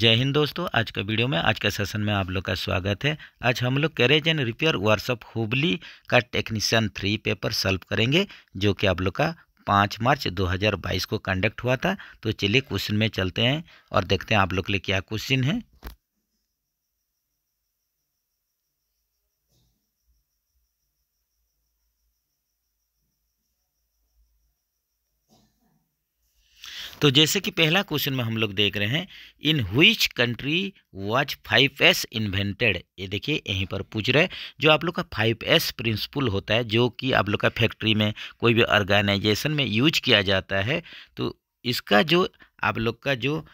जय हिंद दोस्तों आज का वीडियो में आज का सेशन में आप लोग का स्वागत है आज हम लोग carriage and repair workshop Hubli का टेक्नीशियन थ्री पेपर सॉल्व करेंगे जो कि आप लोग का पाँच मार्च 2022 को कंडक्ट हुआ था तो चलिए क्वेश्चन में चलते हैं और देखते हैं आप लोग के लिए क्या क्वेश्चन है तो जैसे कि पहला क्वेश्चन में हम लोग देख रहे हैं in which country was five S invented ये देखिए यहीं पर पूछ रहे जो आप लोग का फाइव एस प्रिंसिपल होता है जो कि आप लोग का फैक्ट्री में कोई भी ऑर्गेनाइजेशन में यूज किया जाता है तो इसका जो आप लोग का जो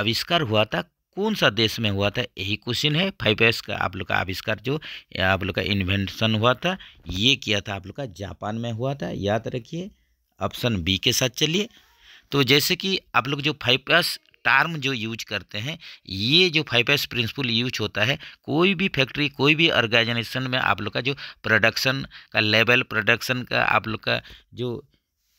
आविष्कार हुआ था कौन सा देश में हुआ था यही क्वेश्चन है फाइव एस का आप लोग का आविष्कार जो आप लोग का इन्वेंशन हुआ था ये किया था आप लोग का जापान में हुआ था याद रखिए ऑप्शन बी के साथ चलिए तो जैसे कि आप लोग जो फाइव प्लस टर्म जो यूज करते हैं ये जो फाइव एस प्रिंसिपल यूज होता है कोई भी फैक्ट्री कोई भी ऑर्गेनाइजेशन में आप लोग का जो प्रोडक्शन का लेवल प्रोडक्शन का आप लोग का जो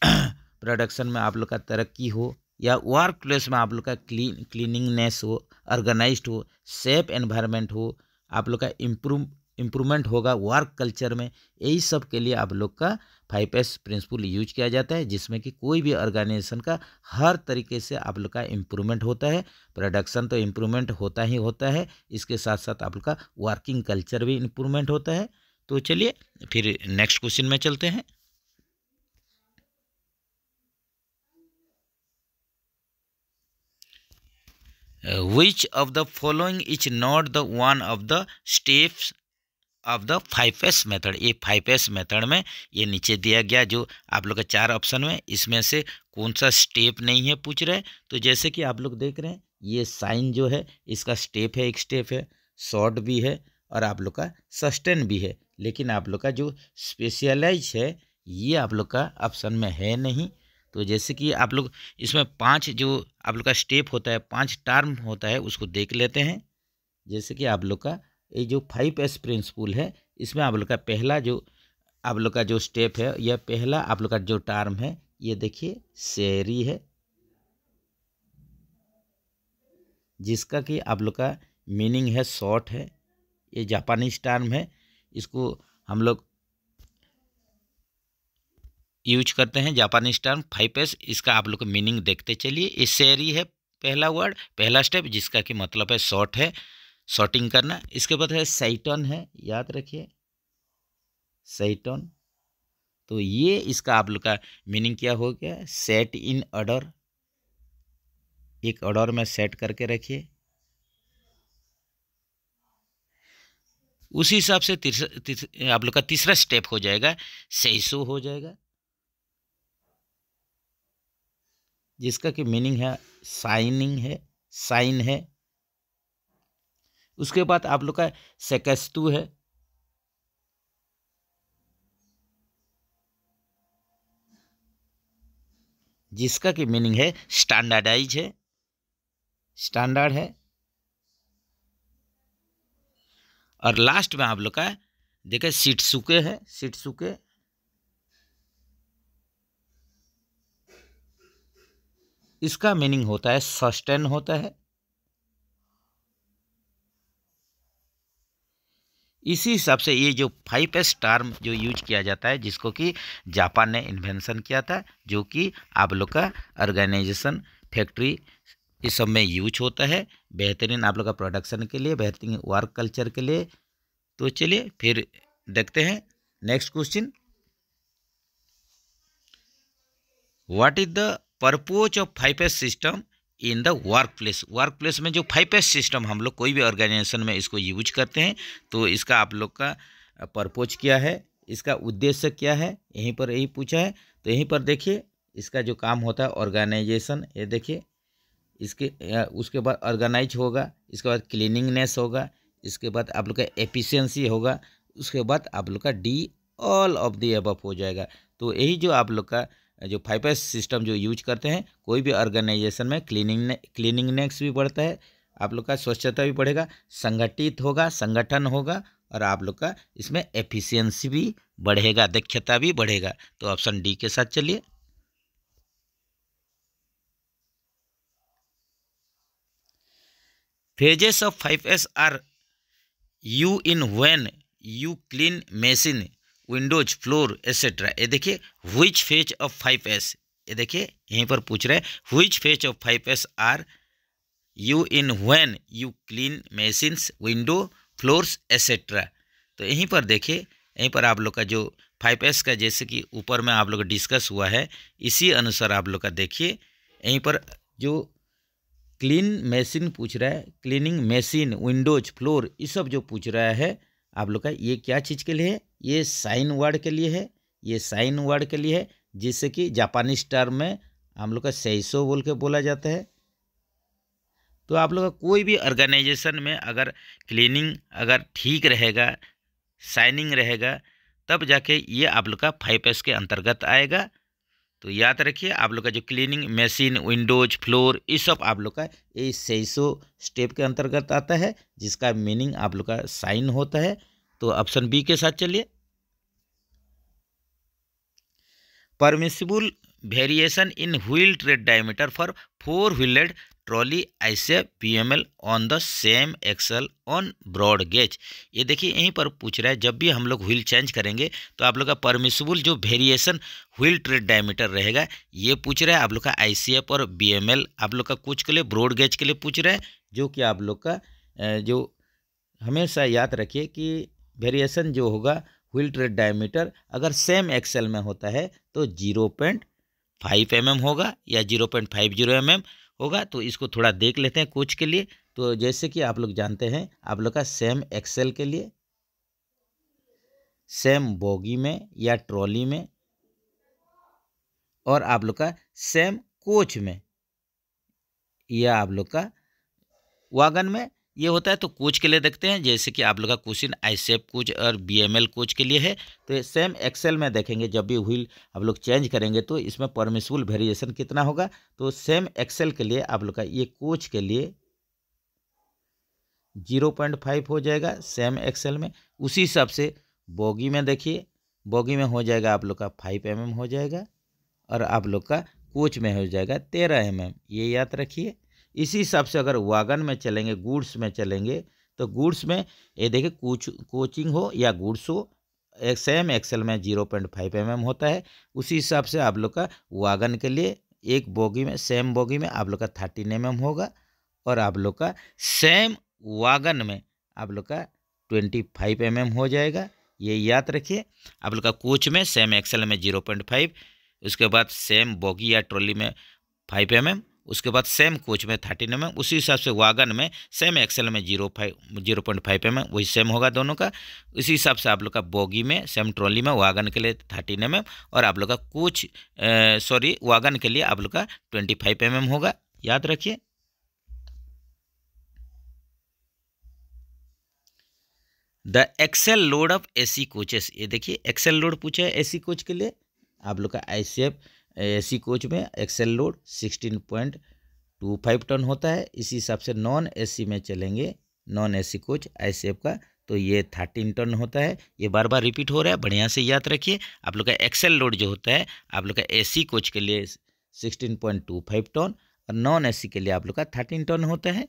प्रोडक्शन में आप लोग का तरक्की हो या वर्क प्लेस में आप लोग का क्लीन क्लीनिंगनेस हो ऑर्गेनाइज्ड हो सेफ एनवायरनमेंट हो आप लोग का इम्प्रूव इम्प्रूवमेंट होगा वर्क कल्चर में यही सब के लिए आप लोग का फाइव एस प्रिंसिपल यूज किया जाता है जिसमें कि कोई भी ऑर्गेनाइजेशन का हर तरीके से आप लोग का इम्प्रूवमेंट होता है प्रोडक्शन तो इम्प्रूवमेंट होता ही होता है इसके साथ साथ आप लोग का वर्किंग कल्चर भी इम्प्रूवमेंट होता है तो चलिए फिर नेक्स्ट क्वेश्चन में चलते हैं uh, which of the following is not the one of the steps of the five S method ये फाइव एस मेथड में ये नीचे दिया गया जो आप लोग का चार ऑप्शन में इसमें से कौन सा स्टेप नहीं है पूछ रहे तो जैसे कि आप लोग देख रहे हैं ये साइन जो है इसका स्टेप है एक स्टेप है शॉर्ट भी है और आप लोग का सस्टेन भी है लेकिन आप लोग का जो स्पेशलाइज है ये आप लोग का ऑप्शन में है नहीं तो जैसे कि आप लोग इसमें पांच जो आप लोग का स्टेप होता है पांच टर्म होता है उसको देख लेते हैं जैसे कि आप लोग का ये जो फाइव एस प्रिंसिपल है इसमें आप लोग का पहला जो आप लोग का जो स्टेप है या पहला आप लोग का जो टर्म है ये देखिए शेयरी है जिसका कि आप लोग का मीनिंग है शॉर्ट है ये जापानीज टर्म है इसको हम लोग यूज करते हैं जापानीज टर्म फाइव एस इसका आप लोग मीनिंग देखते चलिए ये शेयरी है पहला वर्ड पहला स्टेप जिसका कि मतलब है शॉर्ट है शॉर्टिंग करना इसके बाद है साइटन है याद रखिए साइटन तो ये इसका आप लोग का मीनिंग क्या हो गया सेट इन ऑर्डर एक ऑर्डर में सेट करके रखिए उसी हिसाब से तीसरा आप लोग का तीसरा स्टेप हो जाएगा सेसो हो जाएगा जिसका कि मीनिंग है साइनिंग है साइन है उसके बाद आप लोग का सेकेस्तु है जिसका की मीनिंग है स्टैंडर्डाइज है स्टैंडर्ड है और लास्ट में आप लोग का देखे सीट सुके है सुके इसका मीनिंग होता है सस्टेन होता है इसी हिसाब से ये जो फाइव एस टर्म जो यूज किया जाता है जिसको कि जापान ने इन्वेंशन किया था जो कि आप लोग का ऑर्गेनाइजेशन फैक्ट्री इस सब में यूज होता है बेहतरीन आप लोग का प्रोडक्शन के लिए बेहतरीन वर्क कल्चर के लिए तो चलिए फिर देखते हैं next question what is the purpose of five S system in the workplace workplace में जो फाइव एस सिस्टम हम लोग कोई भी ऑर्गेनाइजेशन में इसको यूज करते हैं तो इसका आप लोग का परपोज क्या है इसका उद्देश्य क्या है यहीं पर यही पूछा है तो यहीं पर देखिए इसका जो काम होता है ऑर्गेनाइजेशन ये देखिए इसके उसके बाद ऑर्गेनाइज होगा इसके बाद क्लीनिंगनेस होगा इसके बाद आप लोग का एफिशेंसी होगा उसके बाद आप लोग का D all of the above हो जाएगा तो यही जो आप लोग का जो फाइव एस सिस्टम जो यूज करते हैं कोई भी ऑर्गेनाइजेशन में क्लीनिंग क्लीनिंगनेस भी बढ़ता है आप लोग का स्वच्छता भी बढ़ेगा संगठित होगा संगठन होगा और आप लोग का इसमें एफिशिएंसी भी बढ़ेगा दक्षता भी बढ़ेगा तो ऑप्शन डी के साथ चलिए phases of five S are you in when you clean machine windows floor etcetera ये देखिए which phase of five S ये देखिए यहीं पर पूछ रहे हैं which phase of five S are you in when you clean machines window floors etcetera तो यहीं पर देखिए यहीं पर आप लोग का जो फाइव एस का जैसे कि ऊपर में आप लोग का डिस्कस हुआ है इसी अनुसार आप लोग का देखिए यहीं पर जो क्लीन मेसिन पूछ रहा है क्लीनिंग मेसिन विंडोज फ्लोर ये सब जो पूछ रहा है आप लोग का ये क्या चीज़ के लिए है ये साइन वर्ड के लिए है ये साइन वर्ड के लिए है जिससे कि जापानीज टर्म में हम लोग का सेसो बोल के बोला जाता है तो आप लोग का कोई भी ऑर्गेनाइजेशन में अगर क्लीनिंग अगर ठीक रहेगा साइनिंग रहेगा तब जाके ये आप लोग का फाइव एस के अंतर्गत आएगा तो याद रखिए आप लोग का जो क्लीनिंग मशीन विंडोज फ्लोर ये सब आप लोग का ये सैसो स्टेप के अंतर्गत आता है जिसका मीनिंग आप लोग का साइन होता है तो ऑप्शन बी के साथ चलिए permissible variation in wheel tread diameter for four wheeler trolley ऐसे PML on the same axle on broad gauge ये देखिए यहीं पर पूछ रहा है जब भी हम लोग व्हील चेंज करेंगे तो आप लोग का परमिशबल जो वेरिएशन व्हील ट्रेड डायमीटर रहेगा ये पूछ रहा है आप लोग का आई और बी आप लोग का कुछ के लिए ब्रॉड गेज के लिए पूछ रहा है जो कि आप लोग का जो हमेशा याद रखिए कि वेरिएशन जो होगा व्हील ट्रेड डायमीटर अगर सेम एक्सल में होता है तो जीरो पॉइंट फाइव एम होगा या zero point five zero M होगा तो इसको थोड़ा देख लेते हैं कोच के लिए तो जैसे कि आप लोग जानते हैं आप लोग का सेम एक्सेल के लिए सेम बोगी में या ट्रॉली में और आप लोग का सेम कोच में या आप लोग का वागन में ये होता है तो कोच के लिए देखते हैं जैसे कि आप लोग का क्वेश्चन आई कोच और बी एम एल कोच के लिए है तो सेम एक्सेल में देखेंगे जब भी व्हील आप लोग चेंज करेंगे तो इसमें परमिशबुल वेरिएशन कितना होगा तो सेम एक्सेल के लिए आप लोग का ये कोच के लिए जीरो पॉइंट फाइव हो जाएगा सेम एक्सेल में उसी हिसाब से बोगी में देखिए बोगी में हो जाएगा आप लोग का फाइव एम mm हो जाएगा और आप लोग का कोच में हो जाएगा तेरह एम mm, ये याद रखिए इसी हिसाब से अगर वागन में चलेंगे गुड्स में चलेंगे तो गुड्स में ये देखिए कोच कोचिंग हो या गुड्स हो एक सेम एक्सेल में zero point five M M होता है उसी हिसाब से आप लोग का वागन के लिए एक बोगी में सेम बोगी में आप लोग का थर्टीन एम एम होगा और आप लोग का सेम वागन में आप लोग का ट्वेंटी फाइव एम एम हो जाएगा ये याद रखिए आप लोग का कोच में सेम एक्सेल में जीरो पॉइंट फाइव उसके बाद सेम बोगी या ट्रॉली में फाइव एम एम उसके बाद सेम कोच में थर्टीन एम उसी हिसाब से वागन में सेम एक्सेल में zero five zero point five M वही सेम होगा दोनों का उसी हिसाब से आप लोग का बोगी में सेम ट्रॉली में वागन के लिए थर्टीन एम और आप लोग का कोच सॉरी वागन के लिए आप लोग का ट्वेंटी फाइव एम होगा याद रखिए the axle load of AC coaches ये देखिए एक्सेल लोड पूछा है एसी कोच के लिए आप लोग का I C F AC coach में axle load sixteen point two five ton होता है इसी हिसाब से नॉन एसी में चलेंगे नॉन एसी कोच आई का तो ये थर्टीन टन होता है ये बार बार रिपीट हो रहा है बढ़िया से याद रखिए आप लोग का एक्सेल लोड जो होता है आप लोग का एसी कोच के लिए sixteen point two five ton और नॉन एसी के लिए आप लोग का थर्टीन टन होता है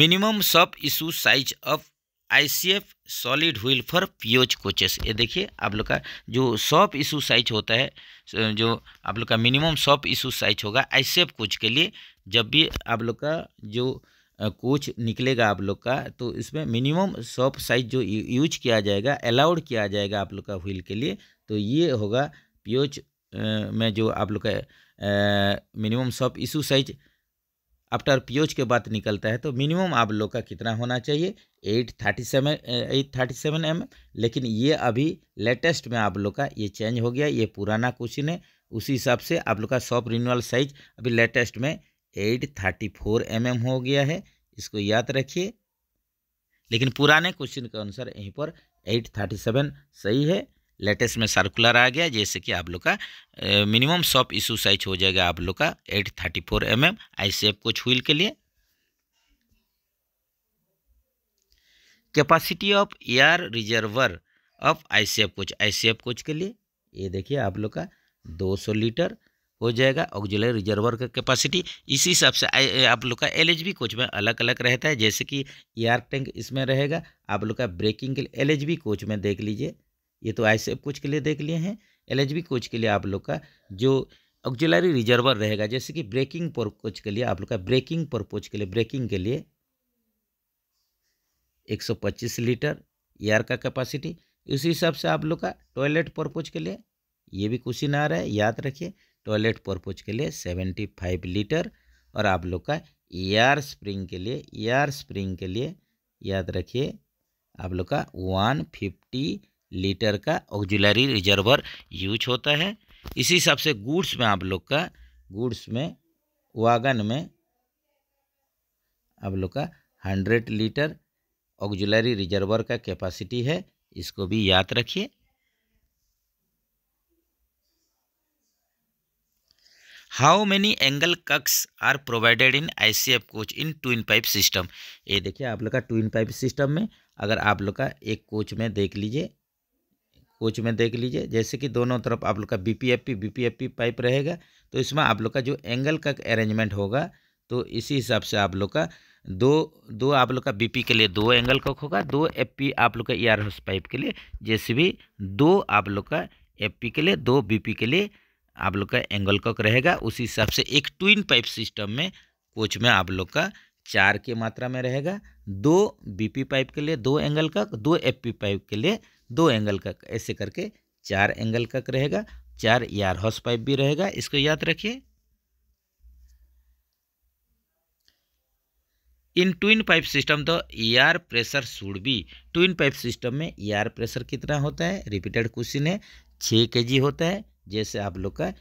minimum sub issue size of ICF solid wheel for POH coaches ये देखिए आप लोग का जो सॉप इशू साइज होता है जो आप लोग का मिनिमम सॉप इशू साइज होगा आईसीएफ कोच के लिए जब भी आप लोग का जो कोच निकलेगा आप लोग का तो इसमें मिनिमम सॉप साइज जो यूज किया जाएगा अलाउड किया जाएगा आप लोग का व्हील के लिए तो ये होगा पीओच में जो आप लोग का minimum shop issue size after POH के बाद निकलता है तो मिनिमम आप लोग का कितना होना चाहिए eight thirty seven eight thirty seven M लेकिन ये अभी लेटेस्ट में आप लोग का ये चेंज हो गया ये पुराना क्वेश्चन है उसी हिसाब से आप लोग का शॉप रिन्यूअल साइज अभी लेटेस्ट में eight thirty four M M हो गया है इसको याद रखिए लेकिन पुराने क्वेश्चन का आंसर यहीं पर एट थर्टी सेवन सही है लेटेस्ट में सर्कुलर आ गया जैसे कि आप लोग का मिनिमम सॉप इशू साइज हो जाएगा आप लोग का eight thirty four M M आई सेप को के लिए capacity of air reservoir of I C F coach I C F coach के लिए ये देखिए आप लोग का 200 लीटर हो जाएगा ऑक्जिलरी रिजर्वर का कैपेसिटी इसी हिसाब से आप लोग का एल एच बी कोच में अलग अलग रहता है जैसे कि एयर टैंक इसमें रहेगा आप लोग का ब्रेकिंग के लिए एल एच बी कोच में देख लीजिए ये तो आई कोच के लिए देख लिए हैं एल कोच के लिए आप लोग का जो ऑक्जुलरी रिजर्वर रहेगा जैसे कि ब्रेकिंग पर कोच के लिए आप लोग का ब्रेकिंग पर कोच के लिए ब्रेकिंग के लिए 125 लीटर एयर का कैपेसिटी उसी हिसाब से आप लोग का टॉयलेट कोच के लिए ये भी कुछ ही आ रहा है याद रखिए टॉयलेट कोच के लिए सेवेंटी फाइव लीटर और आप लोग का एयर स्प्रिंग के लिए एयर स्प्रिंग के लिए याद रखिए आप लोग का वन फिफ्टी लीटर का ऑक्जुलरी रिजर्वर यूज होता है इसी हिसाब से गुड्स में आप लोग का गुड्स में वागन में आप लोग का हंड्रेड लीटर ऑक्जुलरी रिजर्वर का कैपेसिटी है इसको भी याद रखिए how many angle cocks are provided in I C F coach in twin pipe system ये देखिए आप लोग का ट्विन पाइप सिस्टम में अगर आप लोग का एक कोच में देख लीजिए कोच में देख लीजिए जैसे कि दोनों तरफ आप लोग का B P F P B P F P pipe रहेगा तो इसमें आप लोग का जो एंगल का अरेंजमेंट होगा तो इसी हिसाब से आप लोग का दो दो आप लोग का बीपी के लिए दो एंगल कक होगा दो एफपी आप लोग का ई आर हाउस पाइप के लिए जैसे भी दो आप लोग का एफपी के लिए दो बीपी के लिए आप लोग का एंगल कक रहेगा उसी हिसाब से एक ट्विन पाइप सिस्टम में कोच में आप लोग का चार के मात्रा में रहेगा दो बीपी पाइप के लिए दो एंगल कक दो एफपी पाइप के लिए दो एंगल कक ऐसे करके चार एंगल कक रहेगा चार यार हॉस पाइप भी रहेगा इसको याद रखिए इन ट्विन पाइप सिस्टम तो air pressure should be twin pipe system में एयर प्रेशर कितना होता है रिपीटेड क्वेश्चन है छः के जी होता है जैसे आप लोग का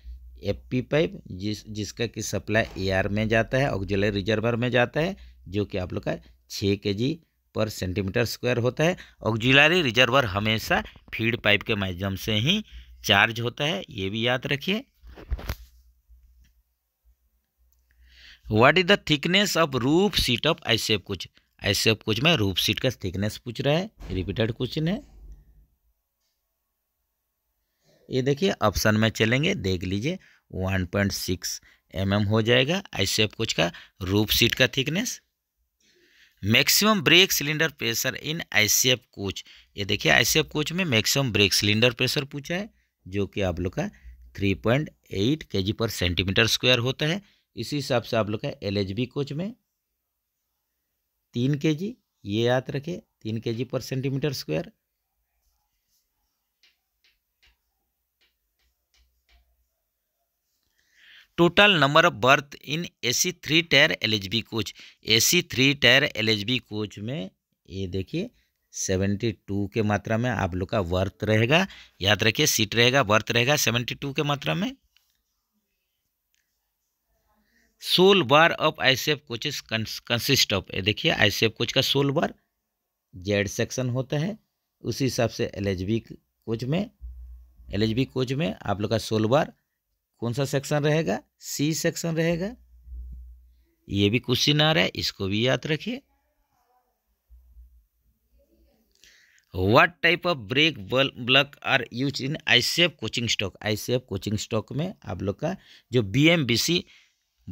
एफ पी पाइप जिस जिसका कि सप्लाई एयर में जाता है ऑक्जिलरी रिजर्वर में जाता है जो कि आप लोग का छः के जी पर सेंटीमीटर स्क्वायर होता है ऑक्जिलरी रिजर्वर हमेशा फीड पाइप के माध्यम से ही चार्ज होता है ये भी याद रखिए what is the thickness of roof sheet of ऐसे कुछ ऐसे कुछ में रूफ सीट का थिकनेस पूछ रहा है रिपीटेड क्वेश्चन है ये देखिए ऑप्शन में चलेंगे देख लीजिए 1.6 पॉइंट mm हो जाएगा ऐसे कुछ का रूफ सीट का thickness maximum brake cylinder pressure in ICF coach ये देखिए आईसीएफ कोच में मैक्सिमम ब्रेक सिलेंडर प्रेशर पूछा है जो कि आप लोग का 3.8 पॉइंट पर सेंटीमीटर स्क्वायर होता है इसी हिसाब से आप लोग का एलएचबी कोच में तीन के जी ये याद रखें तीन K G per centimetre square total number of berth in AC three tier LHB coach AC three tier LHB coach में ये देखिए सेवेंटी टू के मात्रा में आप लोग का वर्थ रहेगा याद रखिए सीट रहेगा बर्थ रहेगा सेवेंटी टू के मात्रा में sole bar of ICF coaches consist of ये देखिए आईसीएफ कोच का सोल बार जेड सेक्शन होता है उसी हिसाब से एलएचबी कोच में एलएचबी कोच में आप लोग का सोल बार कौन सा सेक्शन रहेगा सी सेक्शन रहेगा ये भी क्वेश्चन आ रहा है इसको भी याद रखिए what type of brake block are use in ICF coaching stock ICF coaching stock में आप लोग का जो BMBC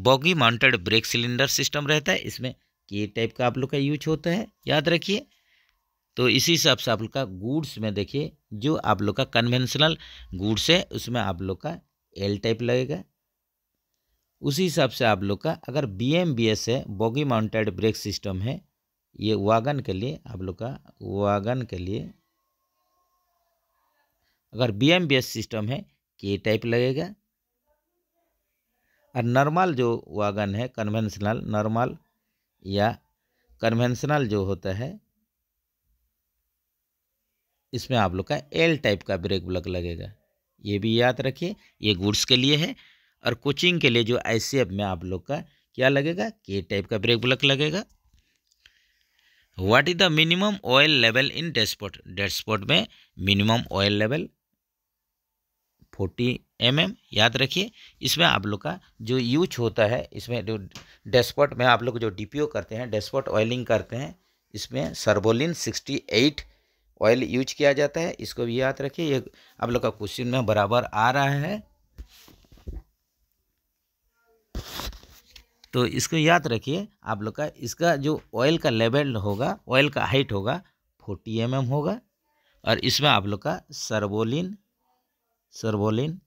bogie mounted brake cylinder system रहता है इसमें के टाइप का आप लोग का यूज होता है याद रखिए तो इसी हिसाब से आप लोग का गुड्स में देखिए जो आप लोग का कन्वेंशनल गुड्स है उसमें आप लोग का एल टाइप लगेगा उसी हिसाब से आप लोग का अगर बी एम बी एस है बोगी माउंटेड ब्रेक सिस्टम है ये वागन के लिए आप लोग का वागन के लिए अगर B M B S system है के टाइप लगेगा और नॉर्मल जो वागन है कन्वेंशनल नॉर्मल या कन्वेंशनल जो होता है इसमें आप लोग का एल टाइप का ब्रेक ब्लॉक लगेगा ये भी याद रखिए ये गुड्स के लिए है और कोचिंग के लिए जो ऐसे अब में आप लोग का क्या लगेगा के टाइप का ब्रेक ब्लॉक लगेगा what is the minimum oil level in dashpot dashpot में minimum oil level forty M mm, याद रखिए इसमें आप लोग का जो यूज होता है इसमें जो डेस्पोर्ट में आप लोग जो डी करते हैं डेस्पोर्ट ऑयलिंग करते हैं इसमें Servoline sixty eight oil use किया जाता है इसको भी याद रखिए ये आप लोग का क्वेश्चन में बराबर आ रहा है तो इसको याद रखिए आप लोग का इसका जो ऑयल का लेवल होगा ऑयल का हाइट होगा फोर्टी एम mm होगा और इसमें आप लोग का सर्वोलिन सर्वोलिन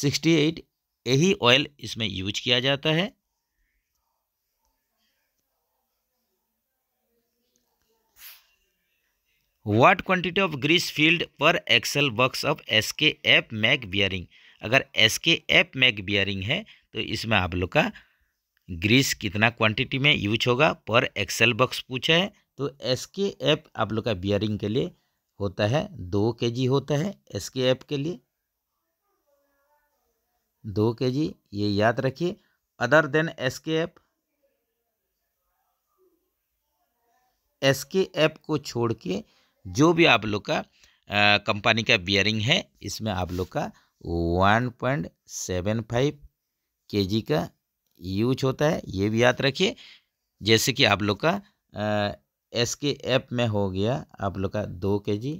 सिक्सटी एट यही ऑयल इसमें यूज किया जाता है what quantity of grease filled per axle box of S K F make bearing अगर S K F make bearing है तो इसमें आप लोग का ग्रीस कितना क्वांटिटी में यूज होगा पर एक्सेल बॉक्स पूछा है तो एस के एफ आप लोग का बियरिंग के लिए होता है दो के जी होता है एस के एफ के लिए दो के जी ये याद रखिए other than S K F S K F को छोड़ के जो भी आप लोग का कंपनी का बियरिंग है इसमें आप लोग का one point seven five K जी का यूज होता है ये भी याद रखिए जैसे कि आप लोग का एस के एफ में हो गया आप लोग का दो के जी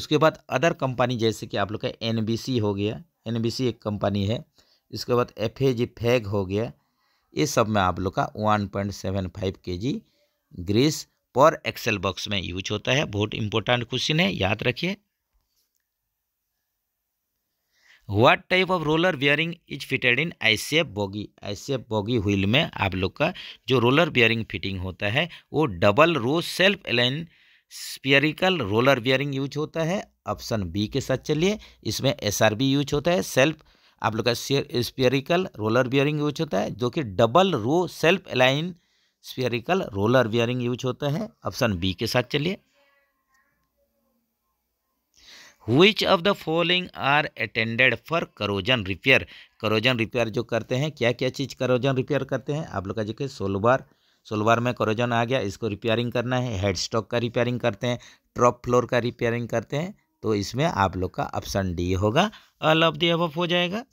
उसके बाद अदर कंपनी जैसे कि आप लोग का एन बी सी हो गया एन बी सी एक कंपनी है इसके बाद एफ ए जी फैग हो गया ये सब में आप लोग का one point seven five K G grease पर एक्सेल बॉक्स में यूज होता है बहुत इंपॉर्टेंट क्वेश्चन है याद रखिए what type of roller bearing is fitted in ICF bogie I bogie wheel में आप लोग का जो रोलर बियरिंग फिटिंग होता है वो double row self align spherical roller bearing use होता है ऑप्शन बी के साथ चलिए इसमें एस आर बी यूज होता है सेल्फ आप लोग का स्पियरिकल रोलर बियरिंग यूज होता है जो कि double row self align spherical roller bearing use होता है ऑप्शन बी के साथ चलिए Which of the following are attended for corrosion repair? Corrosion repair जो करते हैं क्या क्या चीज़ corrosion repair करते हैं आप लोग का देखिए सोलबार सोलबार में corrosion आ गया इसको repairing करना है हेड स्टॉक का रिपेयरिंग करते हैं ट्रॉप फ्लोर का रिपेयरिंग करते हैं तो इसमें आप लोग का ऑप्शन डी होगा ऑल ऑफ दी अब हो जाएगा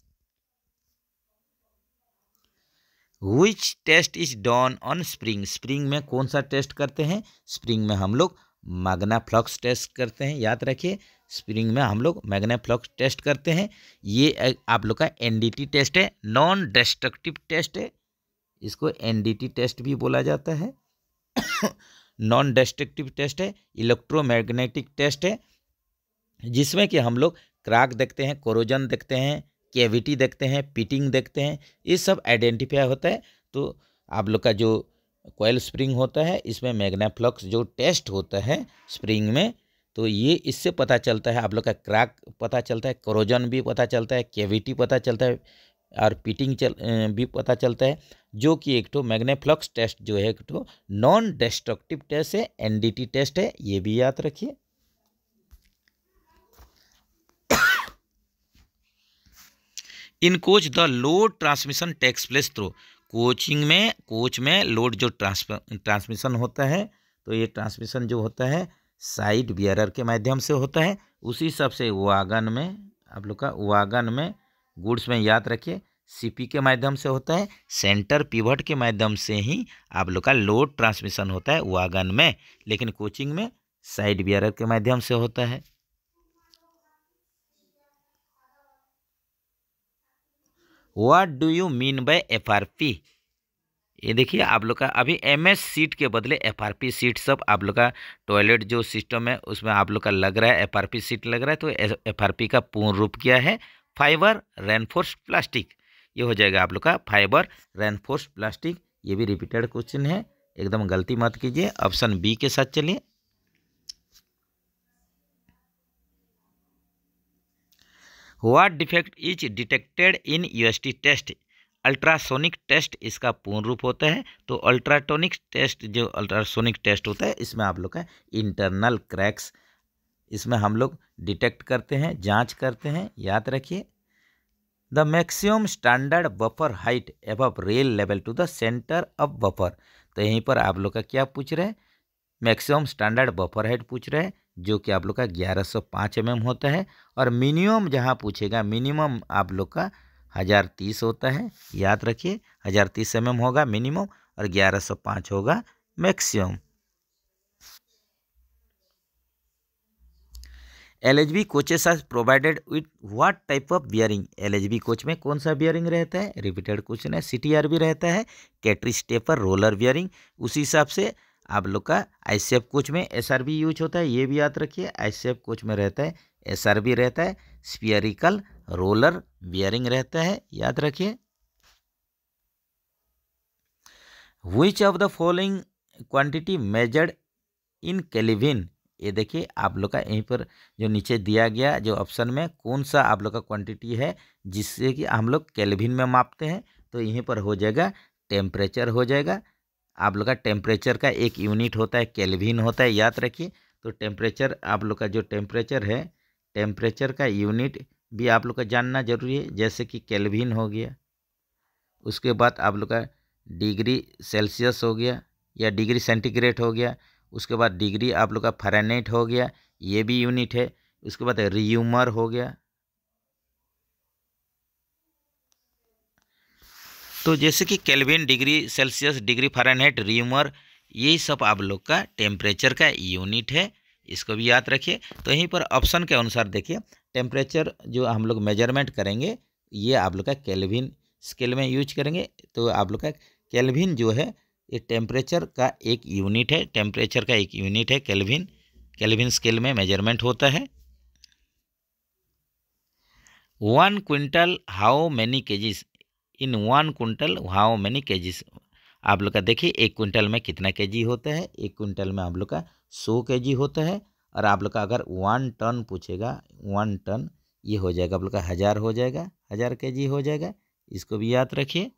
which test is done on spring spring में कौन सा टेस्ट करते हैं स्प्रिंग में हम लोग मैग्ना फ्लॉक्स टेस्ट करते हैं याद रखिए स्प्रिंग में हम लोग मैग्ना टेस्ट करते हैं ये आप लोग का एनडीटी टेस्ट है नॉन डिस्ट्रक्टिव टेस्ट है इसको एनडीटी टेस्ट भी बोला जाता है नॉन डिस्ट्रक्टिव टेस्ट है इलेक्ट्रोमैग्नेटिक टेस्ट है जिसमें कि हम लोग क्राक देखते हैं कोरोजन देखते हैं कैविटी देखते हैं पिटिंग देखते हैं ये सब आइडेंटिफाई होता है तो आप लोग का जो कोयल स्प्रिंग होता है इसमें मैग्नाफ्लॉक्स जो टेस्ट होता है स्प्रिंग में तो ये इससे पता चलता है आप लोग का क्रैक पता चलता है क्रोजन भी पता चलता है कैविटी पता चलता है और पिटिंग चल भी पता चलता है जो कि एक तो मैग्नेफ्लॉक्स टेस्ट जो है एक तो नॉन डिस्ट्रक्टिव टेस्ट है एनडीटी टेस्ट है ये भी याद रखिए in coach the load transmission takes place through coaching में कोच में लोड जो ट्रांसमिशन होता है तो ये ट्रांसमिशन जो होता है साइड बियरर के माध्यम से होता है उसी सब से वागन में आप लोग का वागन में गुड्स में याद रखिए सीपी के माध्यम से होता है सेंटर पिवट के माध्यम से ही आप लोग का लोड ट्रांसमिशन होता है वागन में लेकिन कोचिंग में साइड बियरर के माध्यम से होता है what do you mean by F R P ये देखिए आप लोग का अभी एम एस सीट के बदले एफ आर पी सीट सब आप लोग का टॉयलेट जो सिस्टम है उसमें आप लोग का लग रहा है एफ आर पी सीट लग रहा है तो एफ आर पी का पूर्ण रूप क्या है फाइबर रेनफोर्स प्लास्टिक ये हो जाएगा आप लोग का फाइबर रेनफोर्स प्लास्टिक ये भी रिपीटेड क्वेश्चन है एकदम गलती मत कीजिए ऑप्शन बी के साथ चलिए what defect is detected in UST test ultrasonic test इसका पूर्ण रूप होता है तो अल्ट्राटोनिक टेस्ट जो अल्ट्रासोनिक टेस्ट होता है इसमें आप लोग का इंटरनल क्रैक्स इसमें हम लोग डिटेक्ट करते हैं जांच करते हैं याद रखिए the maximum standard buffer height above rail level to the centre of buffer तो यहीं पर आप लोग का क्या पूछ रहे हैं मैक्सिमम स्टैंडर्ड बफर हाइट पूछ रहे हैं जो कि आप लोग का ग्यारह सौ पाँच एम एम होता है और मिनिमम जहाँ पूछेगा मिनिमम आप लोग का हज़ार तीस होता है याद रखिए हज़ार तीस एम एम होगा मिनिमम और ग्यारह सौ पाँच होगा maximum L H B coaches are provided with what type of bearing L H B coach में कौन सा बियरिंग रहता है रिपीटेड क्वेश्चन है सी टी आर भी रहता है कैटरी स्टेपर रोलर बियरिंग उसी हिसाब से आप लोग का आई सी कोच में एस आर बी यूज होता है ये भी याद रखिए आई सी कोच में रहता है एस आर बी रहता है स्पियरिकल रोलर बियरिंग रहता है याद रखिए which of the following quantity measured in kelvin ये देखिए आप लोग का यहीं पर जो नीचे दिया गया जो ऑप्शन में कौन सा आप लोग का क्वांटिटी है जिससे कि हम लोग केलिविन में मापते हैं तो यहीं पर हो जाएगा टेम्परेचर हो जाएगा आप लोग का टेम्परेचर का एक यूनिट होता है केल्विन होता है याद रखिए तो टेम्परेचर आप लोग का जो टेम्परेचर है टेम्परेचर का यूनिट भी आप लोग का जानना जरूरी है जैसे कि केल्विन हो गया उसके बाद आप लोग का डिग्री सेल्सियस हो गया या डिग्री सेंटीग्रेड हो गया उसके बाद डिग्री आप लोग का फरेनेट हो गया ये भी यूनिट है उसके बाद रियूमर हो गया तो जैसे कि kelvin degree Celsius degree Fahrenheit Reaumur यही सब आप लोग का टेम्परेचर का यूनिट है इसको भी याद रखिए तो यहीं पर ऑप्शन के अनुसार देखिए टेम्परेचर जो हम लोग मेजरमेंट करेंगे ये आप लोग का केल्विन स्केल में यूज करेंगे तो आप लोग का केल्विन जो है ये टेम्परेचर का एक यूनिट है टेम्परेचर का एक यूनिट है केल्विन कैलविन स्केल में मेजरमेंट होता है one quintal how many kgs in one quintal how many kgs आप लोग का देखिए एक कुंटल में कितना केजी होता है एक कुंटल में आप लोग का सौ केजी होता है और आप लोग का अगर वन टन पूछेगा वन टन ये हो जाएगा आप लोग का हज़ार हो जाएगा हज़ार के हो जाएगा इसको भी याद रखिए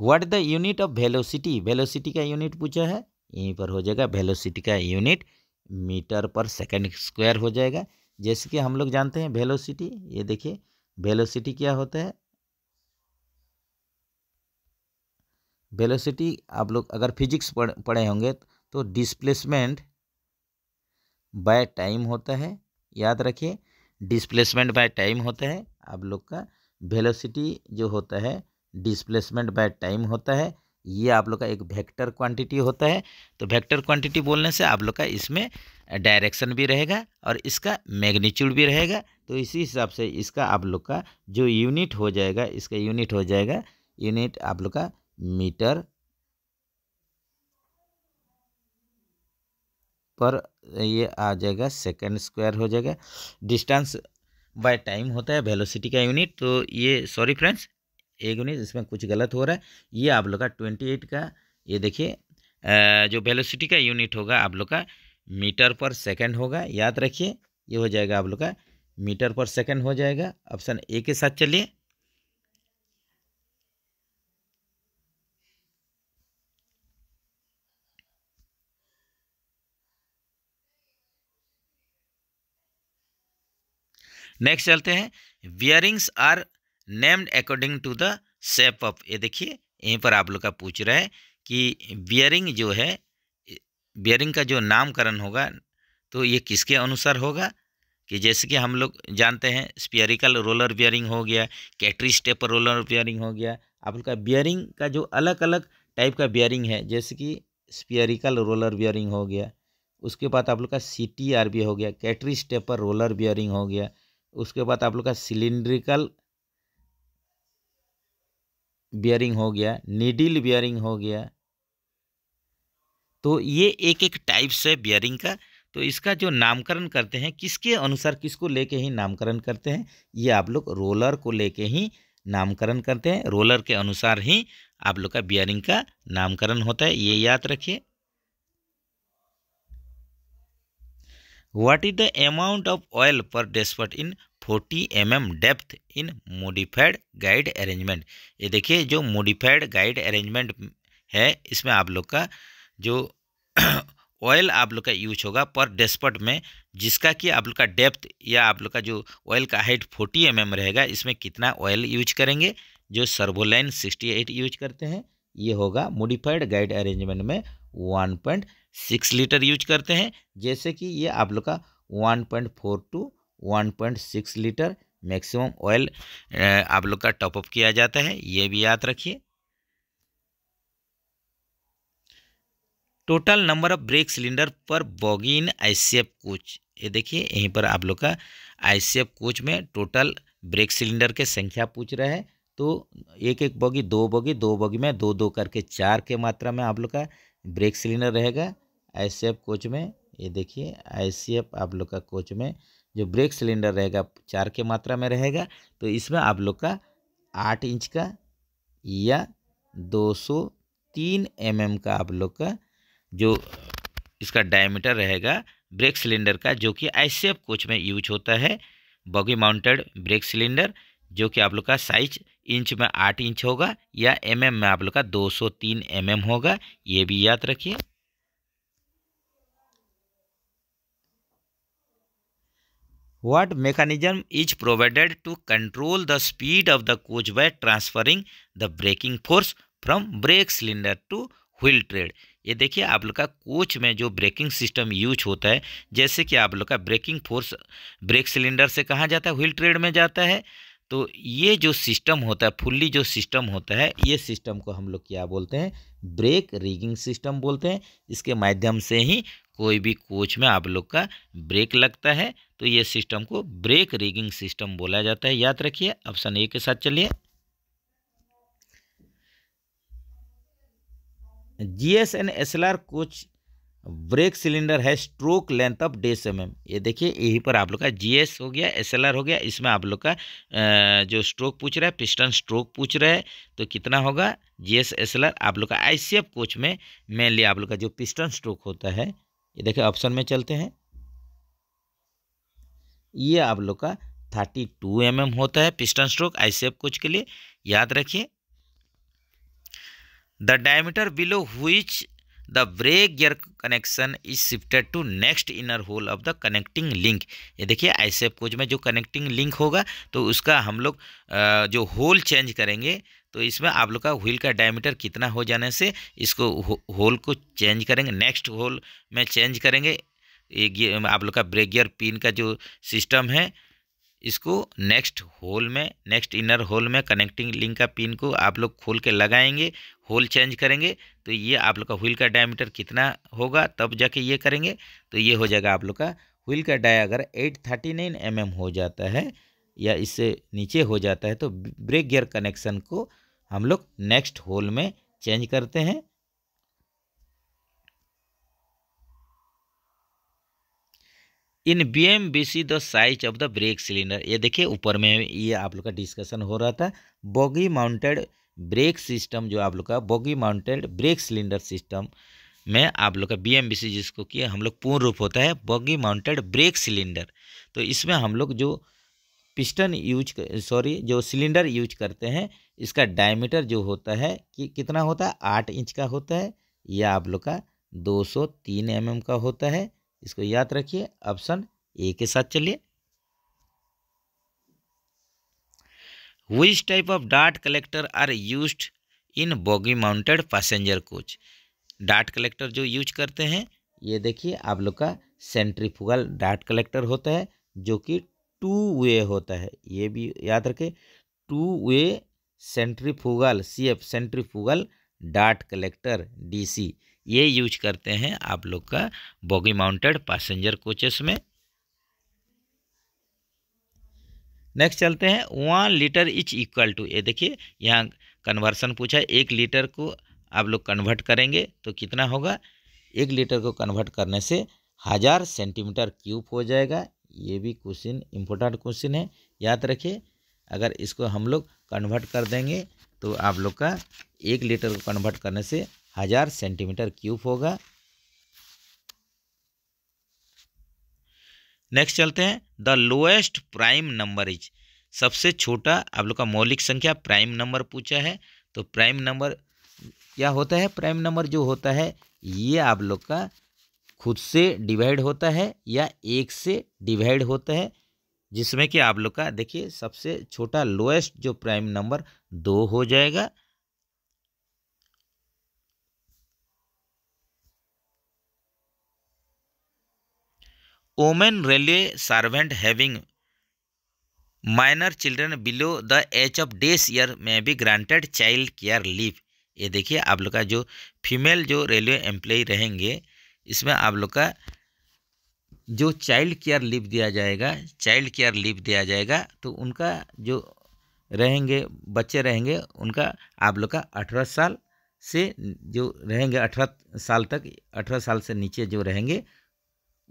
what the unit of velocity velocity का यूनिट पूछा है यहीं पर हो जाएगा वेलोसिटी का unit metre per second square हो जाएगा जैसे कि हम लोग जानते हैं वेलोसिटी ये देखिए वेलोसिटी क्या होता है वेलोसिटी आप लोग अगर फिजिक्स पढ़ पढ़े होंगे तो डिस्प्लेसमेंट बाय टाइम होता है याद रखिए डिस्प्लेसमेंट बाय टाइम होता है आप लोग का वेलोसिटी जो होता है डिस्प्लेसमेंट बाय टाइम होता है ये आप लोग का एक वेक्टर क्वांटिटी होता है तो वेक्टर क्वांटिटी बोलने से आप लोग का इसमें डायरेक्शन भी रहेगा और इसका मैग्नीट्यूड भी रहेगा तो इसी हिसाब से इसका आप लोग का जो यूनिट हो जाएगा इसका यूनिट हो जाएगा यूनिट आप लोग का मीटर पर ये आ जाएगा सेकेंड स्क्वायर हो जाएगा डिस्टेंस बाय टाइम होता है वेलोसिटी का यूनिट तो ये सॉरी फ्रेंड्स एक यूनिट इसमें कुछ गलत हो रहा है ये आप लोग का ट्वेंटी एट का ये देखिए जो वेलोसिटी का यूनिट होगा आप लोग का मीटर पर सेकेंड होगा याद रखिए ये हो जाएगा आप लोग का मीटर पर सेकंड हो जाएगा ऑप्शन ए के साथ चलिए नेक्स्ट चलते हैं bearings are named according to the shape of ये देखिए यहीं पर आप लोग का पूछ रहा है कि बियरिंग जो है बियरिंग का जो नामकरण होगा तो ये किसके अनुसार होगा कि जैसे कि हम लोग जानते हैं स्पियरिकल रोलर बियरिंग हो गया कैटरी स्टेप रोलर बियरिंग हो गया आप लोग का बियरिंग का जो अलग अलग टाइप का बियरिंग है जैसे कि स्पियरिकल रोलर बियरिंग हो गया उसके बाद आप लोग का सी टी आर हो गया कैटरी स्टेपर रोलर बियरिंग हो गया उसके बाद आप लोग का सिलिंड्रिकल बियरिंग हो गया निडिल बियरिंग हो गया तो ये एक एक टाइप से बियरिंग का तो इसका जो नामकरण करते हैं किसके अनुसार किसको लेके ही नामकरण करते हैं ये आप लोग रोलर को लेके ही नामकरण करते हैं रोलर के अनुसार ही आप लोग का बियरिंग का नामकरण होता है ये याद रखिए what is the amount of oil per dashpot in 40 M depth in modified guide arrangement ये देखिए जो मोडिफाइड गाइड अरेंजमेंट है इसमें आप लोग का जो ऑयल आप लोग का यूज होगा पर डेस्पर्ट में जिसका कि आप लोग का डेप्थ या आप लोग का जो ऑयल का हाइट फोर्टी एम mm रहेगा इसमें कितना ऑयल यूज करेंगे जो सर्वोलाइन सिक्सटी एट यूज करते हैं ये होगा मोडिफाइड गाइड अरेंजमेंट में one point six litre use करते हैं जैसे कि ये आप लोग का one point four to one point six litre maximum oil आप लोग का टॉपअप किया जाता है ये भी याद रखिए total number of brake cylinder per bogie in ICF coach ये देखिए यहीं पर आप लोग का आईसीएफ कोच में टोटल ब्रेक सिलेंडर के संख्या पूछ रहा है तो एक एक बॉगी दो बॉगी दो बॉगी में दो दो करके चार के मात्रा में आप लोग का ब्रेक सिलेंडर रहेगा आई कोच में ये देखिए आई आप लोग का कोच में जो ब्रेक सिलेंडर रहेगा चार के मात्रा में रहेगा तो इसमें आप लोग का आठ इंच का या दो सौ तीन एम mm का आप लोग का जो इसका डायमीटर रहेगा ब्रेक सिलेंडर का जो कि आई कोच में यूज होता है बॉगी माउंटेड ब्रेक सिलेंडर जो कि आप लोग का साइज इंच में आठ इंच होगा या एम mm में आप लोग का दो सौ तीन एम mm होगा ये भी याद रखिए what mechanism is provided to control the speed of the coach by transferring the braking force from brake cylinder to wheel tread ये देखिए आप लोग का कोच में जो ब्रेकिंग सिस्टम यूज होता है जैसे कि आप लोग का ब्रेकिंग फोर्स ब्रेक सिलेंडर से कहाँ जाता है व्हील ट्रेड में जाता है तो ये जो सिस्टम होता है फुल्ली जो सिस्टम होता है ये सिस्टम को हम लोग क्या बोलते हैं ब्रेक रिगिंग सिस्टम बोलते हैं इसके माध्यम से ही कोई भी कोच में आप लोग का ब्रेक लगता है तो ये सिस्टम को ब्रेक रिगिंग सिस्टम बोला जाता है याद रखिए ऑप्शन ए के साथ चलिए G S N S L R coach brake cylinder है stroke length of dash M M ये देखिए यहीं पर आप लोग का जी एस हो गया एस एल आर हो गया इसमें आप लोग का जो स्ट्रोक पूछ रहा है पिस्टन स्ट्रोक पूछ रहा है तो कितना होगा G S S L R आप लोग का आई सी एफ कोच में मेनली आप लोग का जो पिस्टन स्ट्रोक होता है ये देखिए ऑप्शन में चलते हैं ये आप लोग का थर्टी टू एम एम होता है piston stroke I C F coach के लिए याद रखिए the diameter below which the brake gear connection is shifted to next inner hole of the connecting link ये देखिए ऐसे e कोच में जो कनेक्टिंग लिंक होगा तो उसका हम लोग जो होल चेंज करेंगे तो इसमें आप लोग का व्हील का डायमीटर कितना हो जाने से इसको होल को चेंज करेंगे नेक्स्ट होल में चेंज करेंगे आप लोग का ब्रेक गियर पिन का जो सिस्टम है इसको नेक्स्ट होल में नेक्स्ट इनर होल में कनेक्टिंग लिंक का पिन को आप लोग खोल के लगाएंगे होल चेंज करेंगे तो ये आप लोग का व्हील का डायमीटर कितना होगा तब जाके ये करेंगे तो ये हो जाएगा आप लोग का व्हील का डाया अगर eight thirty nine M M हो जाता है या इससे नीचे हो जाता है तो ब्रेक गियर कनेक्शन को हम लोग नेक्स्ट होल में चेंज करते हैं in B M B C the size of the brake cylinder ये देखिए ऊपर में ये आप लोग का डिस्कशन हो रहा था बोगी माउंटेड ब्रेक सिस्टम जो आप लोग का bogie mounted brake cylinder system में आप लोग का बी एम बी सी जिसको कि हम लोग पूर्ण रूप होता है बोगी माउंटेड ब्रेक सिलेंडर तो इसमें हम लोग जो पिस्टन यूज सॉरी जो सिलेंडर यूज करते हैं इसका डायमीटर जो होता है कि कितना होता है आठ इंच का होता है या आप लोग का दो सौ तीन एम एम का होता है इसको याद रखिए ऑप्शन ए के साथ चलिए which type of dot collector are use in boggy mounted passenger coach dot collector जो यूज करते हैं ये देखिए आप लोग का सेंट्रीफुगल डाट कलेक्टर होता है जो कि टू वे होता है ये भी याद रखे two way centrifugal C F centrifugal डाट कलेक्टर डीसी ये यूज करते हैं आप लोग का बॉगी माउंटेड पैसेंजर कोचेस में नेक्स्ट चलते हैं one litre each equal to ये देखिए यहाँ कन्वर्सन पूछा है एक लीटर को आप लोग कन्वर्ट करेंगे तो कितना होगा एक लीटर को कन्वर्ट करने से हज़ार सेंटीमीटर क्यूब हो जाएगा ये भी क्वेश्चन इम्पोर्टेंट क्वेश्चन है याद रखिए अगर इसको हम लोग कन्वर्ट कर देंगे तो आप लोग का एक लीटर को कन्वर्ट करने से हजार सेंटीमीटर क्यूब होगा नेक्स्ट चलते हैं the lowest prime number is सबसे छोटा आप लोग का मौलिक संख्या प्राइम नंबर पूछा है तो प्राइम नंबर क्या होता है प्राइम नंबर जो होता है ये आप लोग का खुद से डिवाइड होता है या एक से डिवाइड होता है जिसमें कि आप लोग का देखिए सबसे छोटा लोएस्ट जो प्राइम नंबर दो हो जाएगा women railway servant having minor children below the age of dash year में भी ग्रांटेड चाइल्ड केयर लीव ये देखिए आप लोग का जो फीमेल जो रेलवे एम्प्लॉय रहेंगे इसमें आप लोग का जो चाइल्ड केयर लीव दिया जाएगा चाइल्ड केयर लीव दिया जाएगा तो उनका जो रहेंगे बच्चे रहेंगे उनका आप लोग का अठारह साल से जो रहेंगे अठारह साल तक अठारह साल से नीचे जो रहेंगे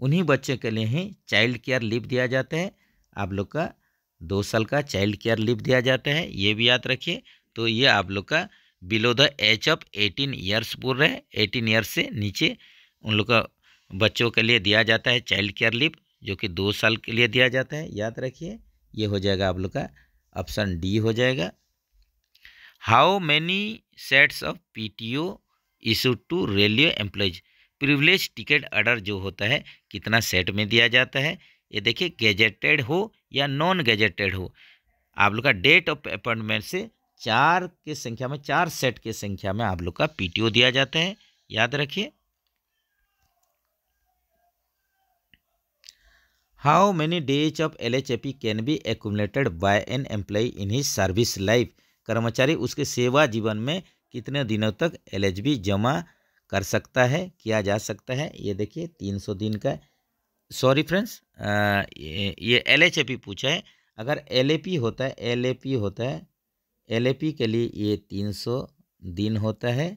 उन्हीं बच्चों के लिए ही चाइल्ड केयर लीव दिया जाता है आप लोग का दो साल का चाइल्ड केयर लीव दिया जाता है ये भी याद रखिए तो ये आप लोग का below the age of eighteen years पूर्ण है एटीन ईयर्स से नीचे उन लोग का बच्चों के लिए दिया जाता है चाइल्ड केयर लीव जो कि दो साल के लिए दिया जाता है याद रखिए ये हो जाएगा आप लोग का ऑप्शन डी हो जाएगा how many sets of P T O issue to railway employees privilege ticket order जो होता है कितना सेट में दिया जाता है ये देखिए गेजेटेड हो या नॉन गेजेटेड हो आप लोग का डेट ऑफ अपॉइंटमेंट से चार के संख्या में चार सेट के संख्या में आप लोग का पीटीओ दिया जाता है याद रखिए how many days of L H A P can be accumulated by an employ in his service life कर्मचारी उसके सेवा जीवन में कितने दिनों तक एल एच बी जमा कर सकता है किया जा सकता है ये देखिए तीन सौ दिन का सॉरी फ्रेंड्स ये एल एच ए पी पूछा है अगर एल ए पी होता है एल ए पी होता है एल ए पी के लिए ये तीन सौ दिन होता है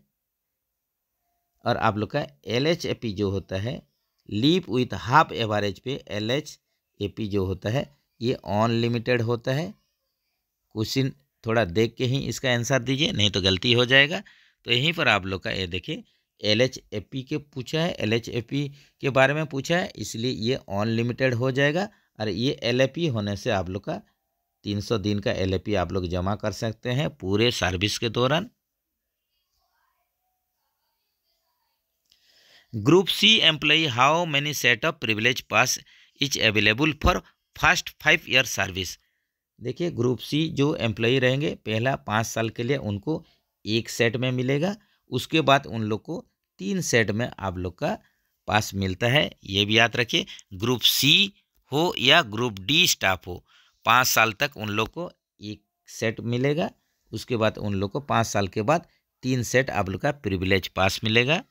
और आप लोग का एल एच ए पी जो होता है leave with half average pay L H A P जो होता है ये अनलिमिटेड होता है क्वेश्चन थोड़ा देख के ही इसका आंसर दीजिए नहीं तो गलती हो जाएगा तो यहीं पर आप लोग का ये देखिए एल एच ए पी के पूछा है एल एच ए पी के बारे में पूछा है इसलिए ये अनलिमिटेड हो जाएगा और ये एल ए पी होने से आप लोग का तीन सौ दिन का एल ए पी आप लोग जमा कर सकते हैं पूरे सर्विस के दौरान group C employee how many set of privilege pass is available for first five year service देखिए ग्रुप सी जो एम्प्लॉई रहेंगे पहला पाँच साल के लिए उनको एक सेट में मिलेगा उसके बाद उन लोग को तीन सेट में आप लोग का पास मिलता है ये भी याद रखिए ग्रुप सी हो या ग्रुप डी स्टाफ हो पाँच साल तक उन लोग को एक सेट मिलेगा उसके बाद उन लोग को पाँच साल के बाद तीन सेट आप लोग का प्रिविलेज पास मिलेगा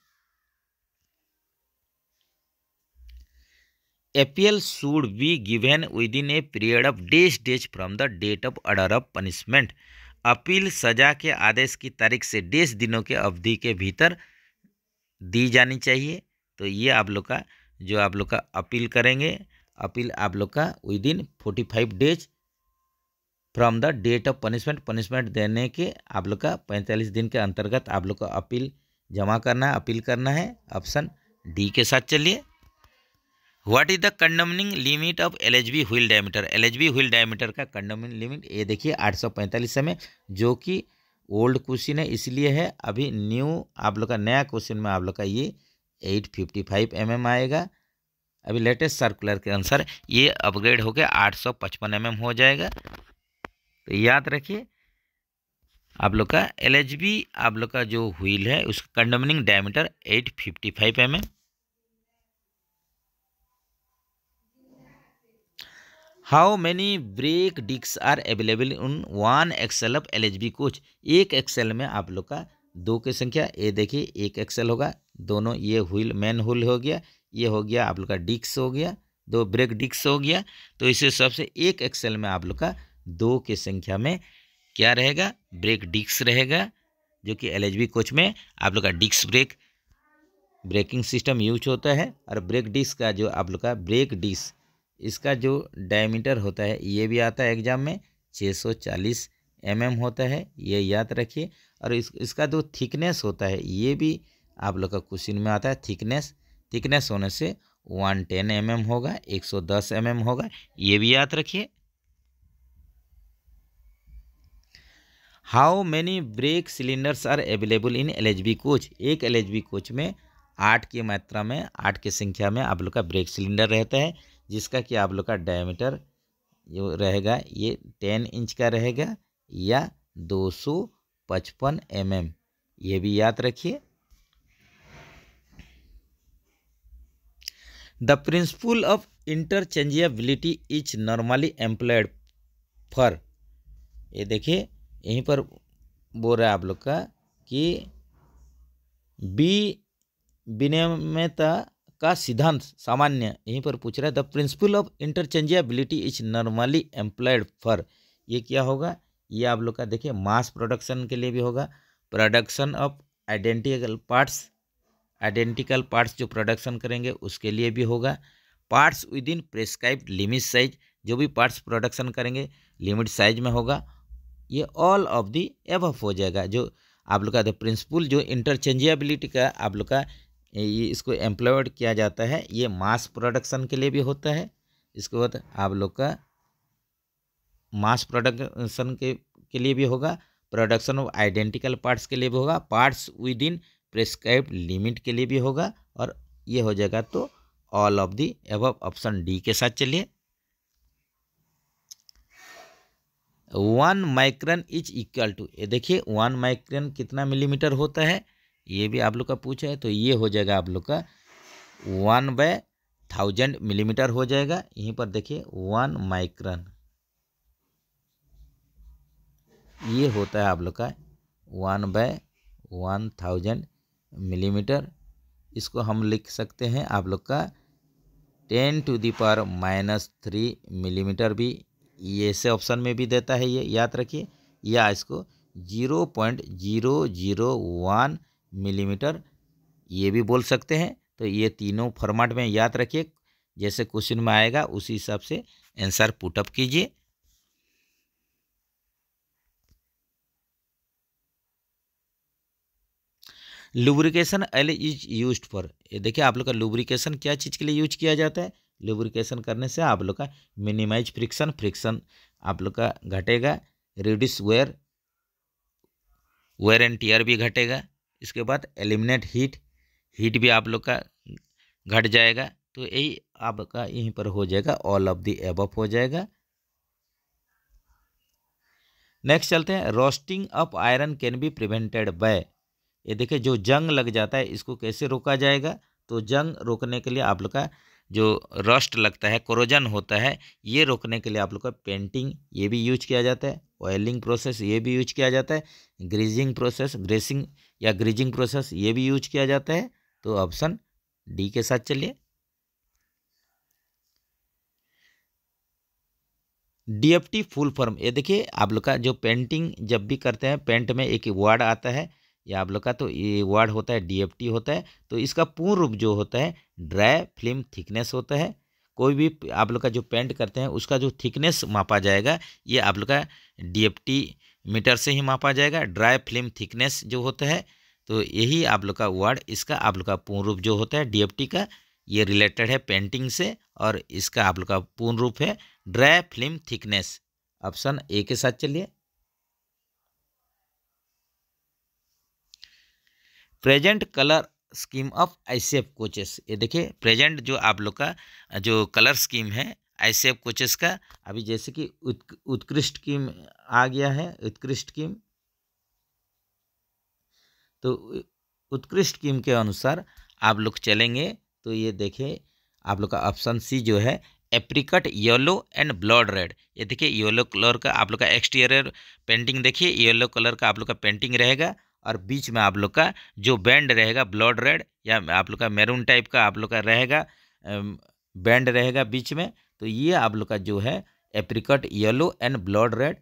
should be given within a period of days days from the date of order of punishment appeal सजा के आदेश की तारीख से डेज दिनों के अवधि के भीतर दी जानी चाहिए तो ये आप लोग का जो आप लोग का अपील करेंगे अपील आप लोग का within forty five days from the date of punishment punishment देने के आप लोग का पैंतालीस दिन के अंतर्गत आप लोग का अपील जमा करना है अपील करना है ऑप्शन डी के साथ चलिए what is the condemning limit of L H B wheel diameter L H B wheel diameter का कंडमनिंग लिमिट ये देखिए आठ सौ पैंतालीस समय जो कि ओल्ड क्वेश्चन है इसलिए है अभी न्यू आप लोग का नया क्वेश्चन में आप लोग का ये eight fifty five M M आएगा अभी लेटेस्ट सर्कुलर के अनुसार ये अपग्रेड होकर आठ सौ पचपन एम एम हो जाएगा तो याद रखिए आप लोग का एल एच बी आप लोग का जो व्हील है उसका condemning diameter eight fifty five M M how many brake डिक्स are available in one axle of L H B coach एक एक्सेल में आप लोग का दो की संख्या ये देखिए एक एक्सेल होगा दोनों ये हुल मैन हुल हो गया ये हो गया आप लोग का डिक्स हो गया दो ब्रेक डिक्स हो गया तो इस हिसाब से एक एक्सेल में आप लोग का दो के संख्या में क्या रहेगा ब्रेक डिक्स रहेगा जो कि एल कोच में आप लोग का डिक्स ब्रेक ब्रेकिंग सिस्टम यूज होता है और ब्रेक डिस्क का जो आप लोग का ब्रेक डिस्क इसका जो डायमीटर होता है ये भी आता है एग्ज़ाम में 640 सौ mm होता है ये याद रखिए और इस इसका जो थिकनेस होता है ये भी आप लोग का क्वेश्चन में आता है थिकनेस थिकनेस होने से 110 टेन mm होगा 110 सौ mm होगा ये भी याद रखिए how many brake cylinders are available in L H B coach एक एल एच बी कोच में आठ की मात्रा में आठ की संख्या में आप लोग का ब्रेक सिलेंडर रहता है जिसका कि आप लोग का डायमीटर जो रहेगा ये टेन इंच का रहेगा या दो सौ पचपन एम mm। एम ये भी याद रखिए the principle of interchangeability is normally employed for ये देखिए यहीं पर बोल रहा है आप लोग का कि बी विनियमता का सिद्धांत सामान्य यहीं पर पूछ रहा है the principle of interchangeability is normally employed for ये क्या होगा ये आप लोग का देखिए मास प्रोडक्शन के लिए भी होगा production of identical parts identical parts जो प्रोडक्शन करेंगे उसके लिए भी होगा parts within prescribe limit size जो भी पार्ट्स प्रोडक्शन करेंगे लिमिट साइज में होगा ये ऑल ऑफ दी एवफ हो जाएगा जो आप लोग का प्रिंसिपल जो इंटरचेंजेबिलिटी का आप लोग का ये इसको एम्प्लॉयड किया जाता है ये मास प्रोडक्शन के लिए भी होता है इसके बाद आप लोग का मास प्रोडक्शन के के लिए भी होगा प्रोडक्शन ऑफ आइडेंटिकल पार्ट्स के लिए भी होगा parts within prescribe limit के लिए भी होगा और ये हो जाएगा तो ऑल ऑफ दी एव ऑप्शन डी के साथ चलिए one micron is equal to ये देखिए वन माइक्रन कितना मिलीमीटर होता है ये भी आप लोग का पूछा है तो ये हो जाएगा आप लोग का वन बाय थाउजेंड मिलीमीटर हो जाएगा यहीं पर देखिए वन माइक्रन ये होता है आप लोग का one by one thousand millimeter इसको हम लिख सकते हैं आप लोग का ten to the power minus three millimeter भी ऐसे ऑप्शन में भी देता है ये याद रखिए या इसको zero point zero zero one millimeter ये भी बोल सकते हैं तो ये तीनों फॉर्मेट में याद रखिए जैसे क्वेश्चन में आएगा उसी हिसाब से आंसर पुटअप कीजिए lubrication L is use for ये देखिए आप लोग का लुब्रिकेशन क्या चीज़ के लिए यूज किया जाता है लुब्रिकेशन करने से आप लोग का मिनिमाइज फ्रिक्शन फ्रिक्शन आप लोग का घटेगा reduce wear wear and tear भी घटेगा इसके बाद एलिमिनेट हीट हीट भी आप लोग का घट जाएगा तो यही आपका यहीं पर हो जाएगा ऑल ऑफ दी एब हो जाएगा नेक्स्ट चलते हैं rusting of iron can be prevented by ये देखिए जो जंग लग जाता है इसको कैसे रोका जाएगा तो जंग रोकने के लिए आप लोग का जो रस्ट लगता है क्रोजन होता है ये रोकने के लिए आप लोग का पेंटिंग ये भी यूज किया जाता है ऑयलिंग प्रोसेस ये भी यूज किया जाता है ग्रीजिंग प्रोसेस ग्रेसिंग या ग्रीजिंग प्रोसेस ये भी यूज किया जाता है तो ऑप्शन डी के साथ चलिए डीएफटी फुल फॉर्म ये देखिए आप लोग का जो पेंटिंग जब भी करते हैं पेंट में एक वर्ड आता है या आप लोग का तो ये वर्ड होता है डीएफटी होता है तो इसका पूर्ण रूप जो होता है ड्राई फिल्म थिकनेस होता है कोई भी आप लोग का जो पेंट करते हैं उसका जो थिकनेस मापा जाएगा ये आप लोग का डीएफटी मीटर से ही मापा जाएगा ड्राई फिल्म थिकनेस जो होता है तो यही आप लोग का वर्ड इसका आप लोग का पूर्ण रूप जो होता है डीएफटी का ये रिलेटेड है पेंटिंग से और इसका आप लोग का पूर्ण रूप है dry film thickness option A के साथ चलिए present colour scheme of I coaches ये देखिए प्रेजेंट जो आप लोग का जो कलर स्कीम है आई कोचेस का अभी जैसे कि उत्कृष्ट स्कीम आ गया है उत्कृष्ट स्कीम तो उत्कृष्ट स्कीम के अनुसार आप लोग चलेंगे तो ये देखिए आप लोग का ऑप्शन सी जो है apricot yellow and blood red ये देखिए येलो कलर का आप लोग का एक्सटीरियर पेंटिंग देखिए येलो कलर का आप लोग का पेंटिंग रहेगा और बीच में आप लोग का जो बैंड रहेगा ब्लड रेड या आप लोग का मैरून टाइप का आप लोग का रहेगा बैंड रहेगा बीच में तो ये आप लोग का जो है apricot yellow and blood red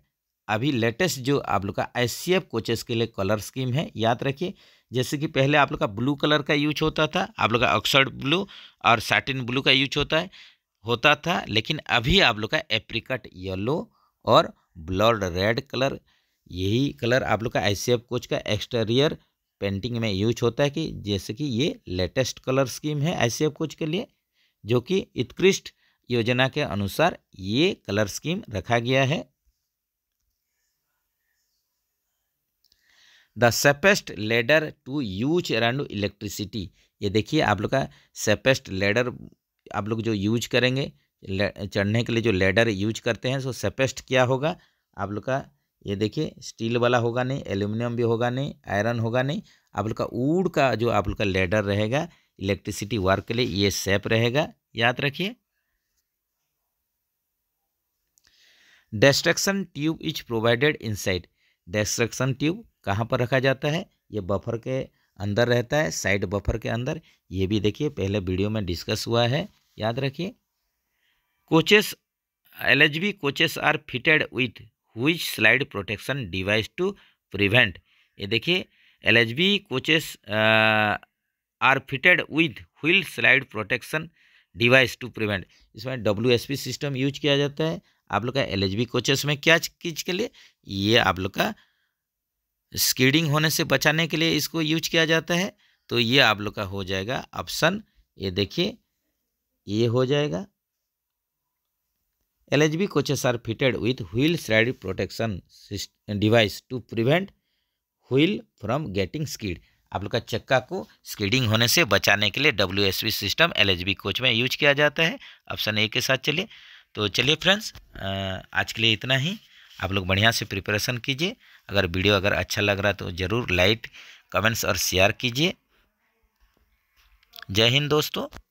अभी लेटेस्ट जो आप लोग का एस कोचेस के लिए कलर स्कीम है याद रखिए जैसे कि पहले आप लोग का ब्लू कलर का यूज होता था आप लोग का ऑक्सर्ड ब्लू और सैटिन ब्लू का यूज होता है होता था लेकिन अभी आप लोग का एप्रिकट येलो और ब्लड रेड कलर यही कलर आप लोग का आई कोच का एक्सटेरियर पेंटिंग में यूज होता है कि जैसे कि ये लेटेस्ट कलर स्कीम है आई कोच के लिए जो कि उत्कृष्ट योजना के अनुसार ये कलर स्कीम रखा गया है the safest ladder to use around electricity ये देखिए आप लोग का सेपेस्ट लेडर आप लोग जो यूज करेंगे चढ़ने के लिए जो लेडर यूज करते हैं सो सेपेस्ट क्या होगा आप लोग का ये देखिए स्टील वाला होगा नहीं एल्यूमिनियम भी होगा नहीं आयरन होगा नहीं आप लोग का ऊड का जो आप लोग का लेडर रहेगा इलेक्ट्रिसिटी वर्क के लिए ये सेप रहेगा याद रखिए destruction tube is provided inside destruction tube कहाँ पर रखा जाता है ये बफर के अंदर रहता है साइड बफर के अंदर ये भी देखिए पहले वीडियो में डिस्कस हुआ है याद रखिए coaches L H B coaches are fitted with which slide protection device to prevent ये देखिए LHB coaches are fitted with wheel slide protection device to prevent इसमें डब्ल्यू सिस्टम यूज किया जाता है आप लोग का एल कोचेस में क्या चीज़ के लिए ये आप लोग का स्कीडिंग होने से बचाने के लिए इसको यूज किया जाता है तो ये आप लोग का हो जाएगा ऑप्शन ये देखिए ये हो जाएगा LHB coaches are fitted with wheel slide protection device to prevent wheel from getting skid आप लोग का चक्का को स्कीडिंग होने से बचाने के लिए W S B system L H B coach में यूज किया जाता है ऑप्शन ए के साथ चलिए तो चलिए फ्रेंड्स आज के लिए इतना ही आप लोग बढ़िया से प्रिपरेशन कीजिए अगर वीडियो अगर अच्छा लग रहा है तो ज़रूर लाइक कमेंट्स और शेयर कीजिए जय हिंद दोस्तों